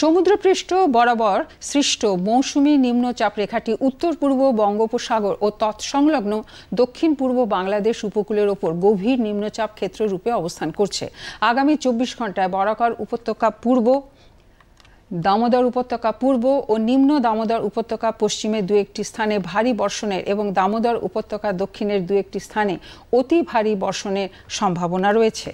সমুদ্রপৃষ্ঠ বরাবর সৃষ্ট মৌসুমি নিম্নচাপ রেখাটি উত্তর পূর্ব বঙ্গোপসাগর ও তৎসংলগ্ন দক্ষিণ পূর্ব বাংলাদেশ উপকূলের ওপর গভীর নিম্নচাপ ক্ষেত্র রূপে অবস্থান করছে আগামী চব্বিশ ঘন্টায় বরাকর উপত্যকা পূর্ব দামোদর উপত্যকা পূর্ব ও নিম্ন দামোদর উপত্যকা পশ্চিমে দু একটি স্থানে ভারী বর্ষণের এবং দামোদর উপত্যকা দক্ষিণের দু একটি স্থানে অতি ভারী বর্ষণের সম্ভাবনা রয়েছে